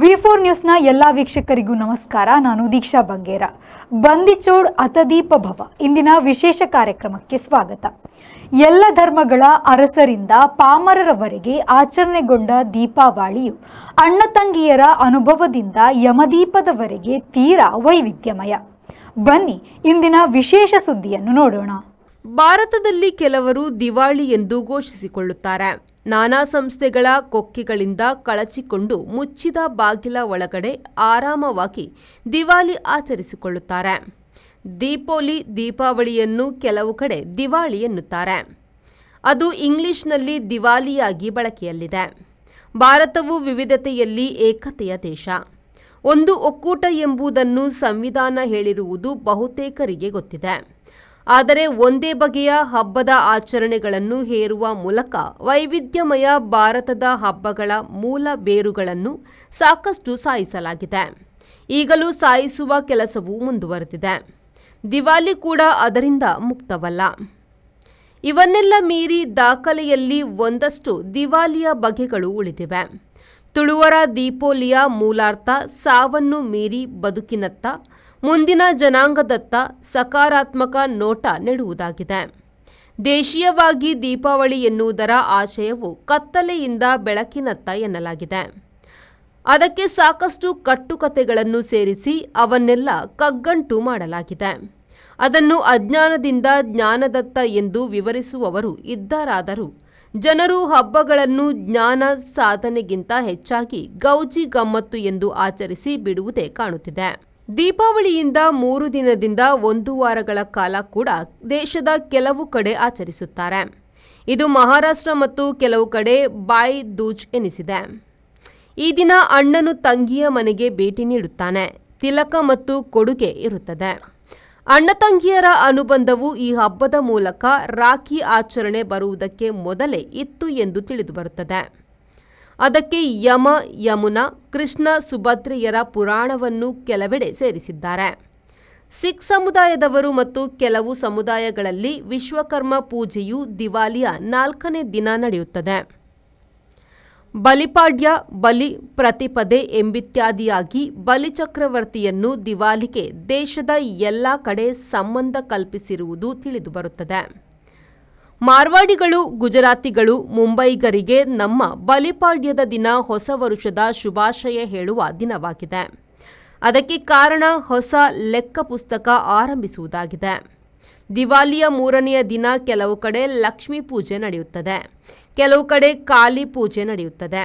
V four ನ್ಯೂಸ್ನ ಎಲ್ಲ ವೀಕ್ಷಕರಿಗೂ ನಮಸ್ಕಾರ ನಾನು ದೀಕ್ಷಾ ಬಂಗೇರ ಬಂದಿಚೋಡ್ ಅತದೀಪ ಭವ ಇಂದಿನ ವಿಶೇಷ ಕಾರ್ಯಕ್ರಮಕ್ಕೆ ಸ್ವಾಗತ ಎಲ್ಲ ಧರ್ಮಗಳ ಅರಸರಿಂದ ಪಾಮರರವರೆಗೆ ಆಚರಣೆಗೊಂಡ ದೀಪಾವಳಿಯು ಅಣ್ಣ ತಂಗಿಯರ ಅನುಭವದಿಂದ ಯಮದೀಪದವರೆಗೆ ತೀರಾ ವೈವಿಧ್ಯಮಯ ಬನ್ನಿ ಇಂದಿನ ವಿಶೇಷ ಸುದ್ದಿಯನ್ನು ನೋಡೋಣ ಭಾರತದಲ್ಲಿ ಕೆಲವರು ದಿವಾಳಿ ಎಂದು ಘೋಷಿಸಿಕೊಳ್ಳುತ್ತಾರೆ ನಾನಾ ಸಂಸ್ಥೆಗಳ ಕೊಕ್ಕೆಗಳಿಂದ ಕಳಚಿಕೊಂಡು ಮುಚ್ಚಿದ ಬಾಗಿಲ ಒಳಗಡೆ ಆರಾಮವಾಗಿ ದಿವಾಲಿ ಆಚರಿಸಿಕೊಳ್ಳುತ್ತಾರೆ ದೀಪೋಲಿ ದೀಪಾವಳಿಯನ್ನು ಕೆಲವು ಕಡೆ ದಿವಾಳಿ ಎನ್ನುತ್ತಾರೆ ಅದು ಇಂಗ್ಲಿಷ್ನಲ್ಲಿ ದಿವಾಲಿಯಾಗಿ ಬಳಕೆಯಲ್ಲಿದೆ ಭಾರತವು ವಿವಿಧತೆಯಲ್ಲಿ ಏಕತೆಯ ದೇಶ ಒಂದು ಒಕ್ಕೂಟ ಎಂಬುದನ್ನು ಸಂವಿಧಾನ ಹೇಳಿರುವುದು ಬಹುತೇಕರಿಗೆ ಗೊತ್ತಿದೆ ಆದರೆ ಒಂದೇ ಬಗೆಯ ಹಬ್ಬದ ಆಚರಣೆಗಳನ್ನು ಹೇರುವ ಮೂಲಕ ವೈವಿಧ್ಯಮಯ ಭಾರತದ ಹಬ್ಬಗಳ ಮೂಲ ಬೇರುಗಳನ್ನು ಸಾಕಷ್ಟು ಸಾಯಿಸಲಾಗಿದೆ ಈಗಲೂ ಸಾಯಿಸುವ ಕೆಲಸವು ಮುಂದುವರೆದಿದೆ ದಿವಾಲಿ ಕೂಡ ಅದರಿಂದ ಮುಕ್ತವಲ್ಲ ಇವನ್ನೆಲ್ಲ ಮೀರಿ ದಾಖಲೆಯಲ್ಲಿ ಒಂದಷ್ಟು ದಿವಾಲಿಯ ಬಗೆಗಳು ಉಳಿದಿವೆ ತುಳುವರ ದೀಪೋಲಿಯ ಮೂಲಾರ್ಥ ಸಾವನ್ನು ಮೀರಿ ಬದುಕಿನತ್ತ ಮುಂದಿನ ಜನಾಂಗದತ್ತ ಸಕಾರಾತ್ಮಕ ನೋಟ ನೆಡುವುದಾಗಿದೆ ದೇಶೀಯವಾಗಿ ದೀಪಾವಳಿ ಎನ್ನುವುದರ ಆಶಯವು ಕತ್ತಲೆಯಿಂದ ಬೆಳಕಿನತ್ತ ಎನ್ನಲಾಗಿದೆ ಅದಕ್ಕೆ ಸಾಕಷ್ಟು ಕಟ್ಟುಕತೆಗಳನ್ನು ಸೇರಿಸಿ ಅವನ್ನೆಲ್ಲ ಕಗ್ಗಂಟು ಮಾಡಲಾಗಿದೆ ಅದನ್ನು ಅಜ್ಞಾನದಿಂದ ಜ್ಞಾನದತ್ತ ಎಂದು ವಿವರಿಸುವವರು ಇದ್ದಾರಾದರೂ ಜನರು ಹಬ್ಬಗಳನ್ನು ಜ್ಞಾನ ಸಾಧನೆಗಿಂತ ಹೆಚ್ಚಾಗಿ ಗೌಜಿ ಗಮ್ಮತ್ತು ಎಂದು ಆಚರಿಸಿ ಬಿಡುವುದೇ ಕಾಣುತ್ತಿದೆ ದೀಪಾವಳಿಯಿಂದ ಮೂರು ದಿನದಿಂದ ಒಂದು ವಾರಗಳ ಕಾಲ ಕೂಡ ದೇಶದ ಕೆಲವು ಕಡೆ ಆಚರಿಸುತ್ತಾರೆ ಇದು ಮಹಾರಾಷ್ಟ್ರ ಮತ್ತು ಕೆಲವು ಕಡೆ ಬಾಯ್ ದೂಜ್ ಎನಿಸಿದೆ ಈ ದಿನ ಅಣ್ಣನು ತಂಗಿಯ ಮನೆಗೆ ಭೇಟಿ ನೀಡುತ್ತಾನೆ ತಿಲಕ ಮತ್ತು ಕೊಡುಗೆ ಇರುತ್ತದೆ ಅಣ್ಣ ತಂಗಿಯರ ಅನುಬಂಧವು ಈ ಹಬ್ಬದ ಮೂಲಕ ರಾಖಿ ಆಚರಣೆ ಬರುವುದಕ್ಕೆ ಮೊದಲೇ ಇತ್ತು ಎಂದು ತಿಳಿದುಬರುತ್ತದೆ ಅದಕ್ಕೆ ಯಮ ಯಮುನಾ ಕೃಷ್ಣ ಸುಭದ್ರೆಯರ ಪುರಾಣವನ್ನು ಕೆಲವೆಡೆ ಸೇರಿಸಿದ್ದಾರೆ ಸಿಖ್ ಸಮುದಾಯದವರು ಮತ್ತು ಕೆಲವು ಸಮುದಾಯಗಳಲ್ಲಿ ವಿಶ್ವಕರ್ಮ ಪೂಜೆಯು ದಿವಾಲಿಯ ನಾಲ್ಕನೇ ದಿನ ನಡೆಯುತ್ತದೆ ಬಲಿಪಾಡ್ಯ ಬಲಿ ಪ್ರತಿಪದೆ ಎಂಬಿತ್ಯಾದಿಯಾಗಿ ಬಲಿಚಕ್ರವರ್ತಿಯನ್ನು ದಿವಾಲಿಗೆ ದೇಶದ ಎಲ್ಲ ಕಡೆ ಸಂಬಂಧ ಕಲ್ಪಿಸಿರುವುದು ತಿಳಿದುಬರುತ್ತದೆ ಮಾರ್ವಾಡಿಗಳು ಗುಜರಾತಿಗಳು ಮುಂಬೈಗರಿಗೆ ನಮ್ಮ ಬಲಿಪಾಡ್ಯದ ದಿನ ಹೊಸ ವರುಷದ ಶುಭಾಶಯ ಹೇಳುವ ದಿನವಾಗಿದೆ ಅದಕ್ಕೆ ಕಾರಣ ಹೊಸ ಲೆಕ್ಕ ಪುಸ್ತಕ ಆರಂಭಿಸುವುದಾಗಿದೆ ದಿವಾಲಿಯ ಮೂರನೆಯ ದಿನ ಕೆಲವು ಕಡೆ ಲಕ್ಷ್ಮೀ ಪೂಜೆ ನಡೆಯುತ್ತದೆ ಕೆಲವು ಕಡೆ ಕಾಲಿ ಪೂಜೆ ನಡೆಯುತ್ತದೆ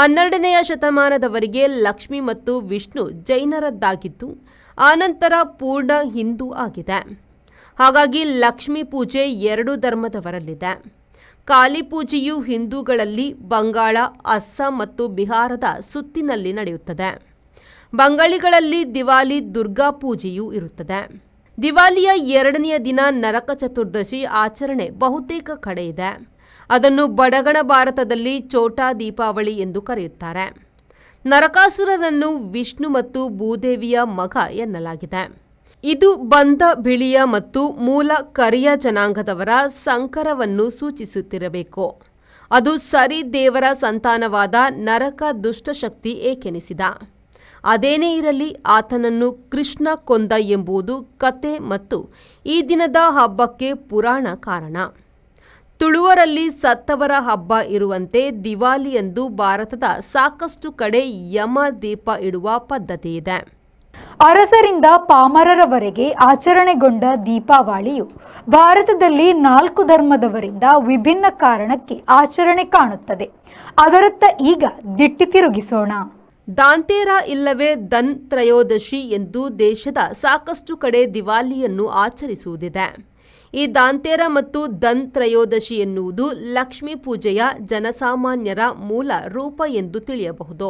ಹನ್ನೆರಡನೆಯ ಶತಮಾನದವರೆಗೆ ಲಕ್ಷ್ಮಿ ಮತ್ತು ವಿಷ್ಣು ಜೈನರದ್ದಾಗಿದ್ದು ಆನಂತರ ಪೂರ್ಣ ಹಿಂದೂ ಆಗಿದೆ ಹಾಗಾಗಿ ಲಕ್ಷ್ಮಿ ಪೂಜೆ ಎರಡು ಧರ್ಮದವರಲ್ಲಿದೆ ಕಾಲಿ ಪೂಜೆಯು ಹಿಂದೂಗಳಲ್ಲಿ ಬಂಗಾಳ ಅಸ್ಸಾಂ ಮತ್ತು ಬಿಹಾರದ ಸುತ್ತಿನಲ್ಲಿ ನಡೆಯುತ್ತದೆ ಬಂಗಾಳಿಗಳಲ್ಲಿ ದಿವಾಲಿ ದುರ್ಗಾ ಪೂಜೆಯೂ ಇರುತ್ತದೆ ದಿವಾಲಿಯ ಎರಡನೆಯ ದಿನ ನರಕ ಚತುರ್ದಶಿ ಆಚರಣೆ ಬಹುತೇಕ ಕಡೆ ಇದೆ ಅದನ್ನು ಬಡಗಣ ಭಾರತದಲ್ಲಿ ಚೋಟಾ ದೀಪಾವಳಿ ಎಂದು ಕರೆಯುತ್ತಾರೆ ನರಕಾಸುರನನ್ನು ವಿಷ್ಣು ಮತ್ತು ಭೂದೇವಿಯ ಮಗ ಎನ್ನಲಾಗಿದೆ ಇದು ಬಂದ ಬಿಳಿಯ ಮತ್ತು ಮೂಲ ಕರಿಯ ಜನಾಂಗದವರ ಸಂಕರವನ್ನು ಸೂಚಿಸುತ್ತಿರಬೇಕು ಅದು ಸರಿ ದೇವರ ಸಂತಾನವಾದ ನರಕ ದುಷ್ಟಶಕ್ತಿ ಏಕೆನಿಸಿದ ಅದೇನೇ ಇರಲಿ ಆತನನ್ನು ಕೃಷ್ಣ ಕೊಂದ ಎಂಬುದು ಕತೆ ಮತ್ತು ಈ ದಿನದ ಹಬ್ಬಕ್ಕೆ ಪುರಾಣ ಕಾರಣ ತುಳುವರಲ್ಲಿ ಸತ್ತವರ ಹಬ್ಬ ಇರುವಂತೆ ದಿವಾಲಿಯಂದು ಭಾರತದ ಸಾಕಷ್ಟು ಕಡೆ ಯಮ ದೀಪ ಇಡುವ ಪದ್ಧತಿ ಇದೆ ಅರಸರಿಂದ ಪಾಮರರವರೆಗೆ ಆಚರಣೆಗೊಂಡ ದೀಪಾವಳಿಯು ಭಾರತದಲ್ಲಿ ನಾಲ್ಕು ಧರ್ಮದವರಿಂದ ವಿಭಿನ್ನ ಕಾರಣಕ್ಕೆ ಆಚರಣೆ ಕಾಣುತ್ತದೆ ಅದರತ್ತ ಈಗ ದಿಟ್ಟಿ ತಿರುಗಿಸೋಣ ದಾಂತೇರ ಇಲ್ಲವೇ ದನ್ ತ್ರಯೋದಶಿ ಎಂದು ದೇಶದ ಸಾಕಷ್ಟು ಕಡೆ ದಿವಾಲಿಯನ್ನು ಆಚರಿಸುವುದಿದೆ ಈ ದಾಂತೇರ ಮತ್ತು ದನ್ ತ್ರಯೋದಶಿ ಎನ್ನುವುದು ಲಕ್ಷ್ಮೀ ಪೂಜೆಯ ಜನಸಾಮಾನ್ಯರ ಮೂಲ ರೂಪ ಎಂದು ತಿಳಿಯಬಹುದು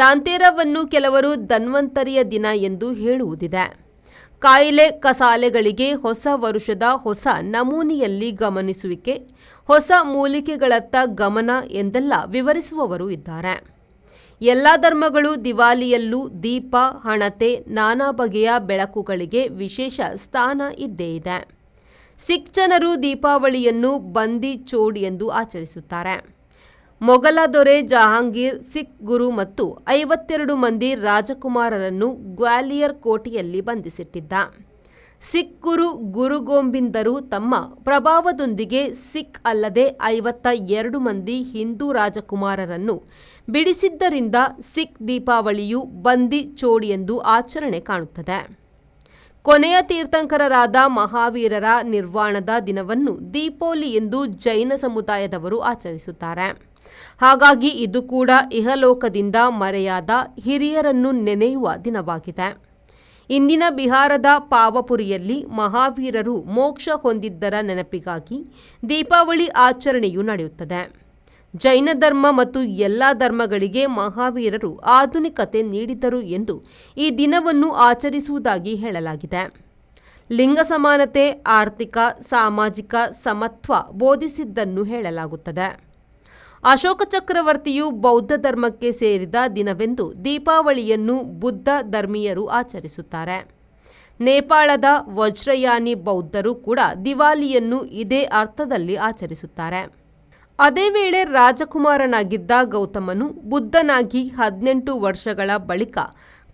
ದಾಂತೇರವನ್ನು ಕೆಲವರು ಧನ್ವಂತರಿಯ ದಿನ ಎಂದು ಹೇಳುವುದಿದೆ ಕಾಯಿಲೆ ಕಸಾಲೆಗಳಿಗೆ ಹೊಸ ವರುಷದ ಹೊಸ ನಮೂನೆಯಲ್ಲಿ ಗಮನಿಸುವಿಕೆ ಹೊಸ ಮೂಲಿಕೆಗಳತ್ತ ಗಮನ ಎಂದೆಲ್ಲ ವಿವರಿಸುವವರು ಇದ್ದಾರೆ ಎಲ್ಲ ಧರ್ಮಗಳು ದಿವಾಲಿಯಲ್ಲೂ ದೀಪ ಹಣತೆ ನಾನಾ ಬಗೆಯ ಬೆಳಕುಗಳಿಗೆ ವಿಶೇಷ ಸ್ಥಾನ ಇದ್ದೇ ಇದೆ ಸಿಖ್ ಜನರು ದೀಪಾವಳಿಯನ್ನು ಬಂದಿ ಚೋಡ್ ಎಂದು ಆಚರಿಸುತ್ತಾರೆ ಮೊಘಲ ದೊರೆ ಜಹಾಂಗೀರ್ ಸಿಖ್ ಗುರು ಮತ್ತು ಐವತ್ತೆರಡು ಮಂದಿ ರಾಜಕುಮಾರರನ್ನು ಗ್ವಾಲಿಯರ್ ಕೋಟೆಯಲ್ಲಿ ಬಂಧಿಸಿಟ್ಟಿದ್ದ ಸಿಖ್ ಗುರು ಗುರುಗೋಂಬಿಂದರು ತಮ್ಮ ಪ್ರಭಾವದೊಂದಿಗೆ ಸಿಖ್ ಅಲ್ಲದೆ ಐವತ್ತ ಎರಡು ಮಂದಿ ಹಿಂದೂ ರಾಜಕುಮಾರರನ್ನು ಬಿಡಿಸಿದ್ದರಿಂದ ಸಿಖ್ ದೀಪಾವಳಿಯು ಬಂದಿ ಚೋಡಿ ಎಂದು ಆಚರಣೆ ಕಾಣುತ್ತದೆ ಕೊನೆಯ ತೀರ್ಥಂಕರರಾದ ಮಹಾವೀರರ ನಿರ್ವಾಣದ ದಿನವನ್ನು ದೀಪೋಲಿ ಎಂದು ಜೈನ ಸಮುದಾಯದವರು ಆಚರಿಸುತ್ತಾರೆ ಹಾಗಾಗಿ ಇದು ಕೂಡ ಇಹಲೋಕದಿಂದ ಮರೆಯಾದ ಹಿರಿಯರನ್ನು ನೆನೆಯುವ ದಿನವಾಗಿದೆ ಇಂದಿನ ಬಿಹಾರದ ಪಾವಪುರಿಯಲ್ಲಿ ಮಹಾವೀರರು ಮೋಕ್ಷ ಹೊಂದಿದ್ದರ ನೆನಪಿಗಾಗಿ ದೀಪಾವಳಿ ಆಚರಣೆಯು ನಡೆಯುತ್ತದೆ ಜೈನ ಧರ್ಮ ಮತ್ತು ಎಲ್ಲ ಧರ್ಮಗಳಿಗೆ ಮಹಾವೀರರು ಆಧುನಿಕತೆ ನೀಡಿದರು ಎಂದು ಈ ದಿನವನ್ನು ಆಚರಿಸುವುದಾಗಿ ಹೇಳಲಾಗಿದೆ ಲಿಂಗ ಸಮಾನತೆ ಆರ್ಥಿಕ ಸಾಮಾಜಿಕ ಸಮತ್ವ ಬೋಧಿಸಿದ್ದನ್ನು ಹೇಳಲಾಗುತ್ತದೆ ಅಶೋಕ ಚಕ್ರವರ್ತಿಯು ಬೌದ್ಧ ಧರ್ಮಕ್ಕೆ ಸೇರಿದ ದಿನವೆಂದು ದೀಪಾವಳಿಯನ್ನು ಬುದ್ಧ ಧರ್ಮೀಯರು ಆಚರಿಸುತ್ತಾರೆ ನೇಪಾಳದ ವಜ್ರಯಾನಿ ಬೌದ್ಧರು ಕೂಡ ದಿವಾಲಿಯನ್ನು ಇದೇ ಅರ್ಥದಲ್ಲಿ ಆಚರಿಸುತ್ತಾರೆ ಅದೇ ವೇಳೆ ರಾಜಕುಮಾರನಾಗಿದ್ದ ಗೌತಮನು ಬುದ್ಧನಾಗಿ ಹದಿನೆಂಟು ವರ್ಷಗಳ ಬಳಿಕ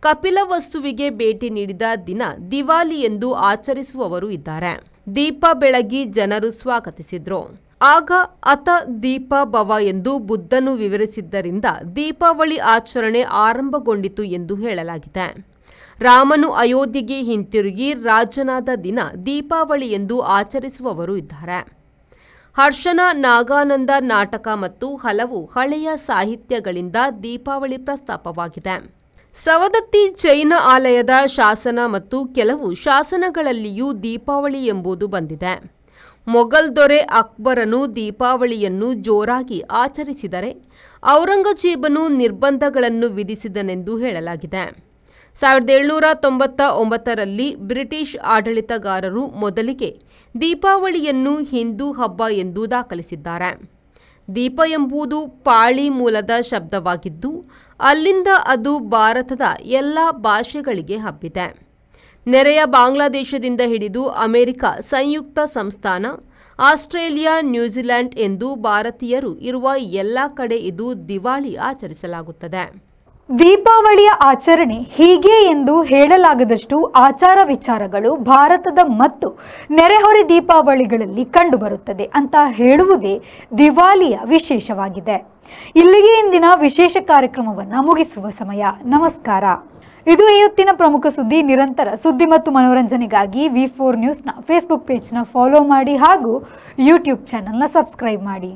ಕಪಿಲ ವಸ್ತುವಿಗೆ ಭೇಟಿ ನೀಡಿದ ದಿನ ದಿವಾಲಿ ಎಂದು ಆಚರಿಸುವವರು ಇದ್ದಾರೆ ದೀಪ ಬೆಳಗಿ ಜನರು ಸ್ವಾಗತಿಸಿದ್ರು ಆಗ ಅತ ದೀಪ ಭವ ಎಂದು ಬುದ್ಧನು ವಿವರಿಸಿದ್ದರಿಂದ ದೀಪಾವಳಿ ಆಚರಣೆ ಆರಂಭಗೊಂಡಿತು ಎಂದು ಹೇಳಲಾಗಿದೆ ರಾಮನು ಅಯೋಧ್ಯೆಗೆ ಹಿಂತಿರುಗಿ ರಾಜನಾದ ದಿನ ದೀಪಾವಳಿ ಎಂದು ಆಚರಿಸುವವರು ಇದ್ದಾರೆ ಹರ್ಷನ ನಾಗಾನಂದ ನಾಟಕ ಮತ್ತು ಹಲವು ಹಳೆಯ ಸಾಹಿತ್ಯಗಳಿಂದ ದೀಪಾವಳಿ ಪ್ರಸ್ತಾಪವಾಗಿದೆ ಸವದತ್ತಿ ಜೈನ ಆಲಯದ ಶಾಸನ ಮತ್ತು ಕೆಲವು ಶಾಸನಗಳಲ್ಲಿಯೂ ದೀಪಾವಳಿ ಎಂಬುದು ಬಂದಿದೆ ಮೊಘಲ್ ದೊರೆ ಅಕ್ಬರನು ದೀಪಾವಳಿಯನ್ನು ಜೋರಾಗಿ ಆಚರಿಸಿದರೆ ಔರಂಗಜೇಬನು ನಿರ್ಬಂಧಗಳನ್ನು ವಿಧಿಸಿದನೆಂದು ಹೇಳಲಾಗಿದೆ ಸಾವಿರದ ಏಳುನೂರ ತೊಂಬತ್ತ ಒಂಬತ್ತರಲ್ಲಿ ಬ್ರಿಟಿಷ್ ಆಡಳಿತಗಾರರು ಮೊದಲಿಗೆ ದೀಪಾವಳಿಯನ್ನು ಹಿಂದೂ ಹಬ್ಬ ಎಂದು ದಾಖಲಿಸಿದ್ದಾರೆ ದೀಪ ಎಂಬುದು ಪಾಳಿ ಮೂಲದ ಶಬ್ದವಾಗಿದ್ದು ಅಲ್ಲಿಂದ ಅದು ಭಾರತದ ಎಲ್ಲ ಭಾಷೆಗಳಿಗೆ ಹಬ್ಬಿದೆ ನೆರೆಯ ಬಾಂಗ್ಲಾದೇಶದಿಂದ ಹಿಡಿದು ಅಮೆರಿಕ ಸಂಯುಕ್ತ ಸಂಸ್ಥಾನ ಆಸ್ಟ್ರೇಲಿಯಾ ನ್ಯೂಜಿಲೆಂಡ್ ಎಂದು ಭಾರತೀಯರು ಇರುವ ಎಲ್ಲ ಕಡೆ ಇದು ದಿವಾಳಿ ಆಚರಿಸಲಾಗುತ್ತದೆ ದೀಪಾವಳಿಯ ಆಚರಣೆ ಹೀಗೆ ಎಂದು ಹೇಳಲಾಗದಷ್ಟು ಆಚಾರ ವಿಚಾರಗಳು ಭಾರತದ ಮತ್ತು ನೆರೆಹೊರೆ ದೀಪಾವಳಿಗಳಲ್ಲಿ ಕಂಡುಬರುತ್ತದೆ ಅಂತ ಹೇಳುವುದೇ ದಿವಾಳಿಯ ವಿಶೇಷವಾಗಿದೆ ಇಲ್ಲಿಗೆ ಇಂದಿನ ವಿಶೇಷ ಕಾರ್ಯಕ್ರಮವನ್ನು ಮುಗಿಸುವ ಸಮಯ ನಮಸ್ಕಾರ ಇದು ಇವತ್ತಿನ ಪ್ರಮುಖ ಸುದ್ದಿ ನಿರಂತರ ಸುದ್ದಿ ಮತ್ತು ಮನೋರಂಜನೆಗಾಗಿ ವಿ ಫೋರ್ ನ್ಯೂಸ್ನ ಫೇಸ್ಬುಕ್ ಪೇಜ್ನ ಫಾಲೋ ಮಾಡಿ ಹಾಗೂ ಯೂಟ್ಯೂಬ್ ಚಾನಲ್ನ ಸಬ್ಸ್ಕ್ರೈಬ್ ಮಾಡಿ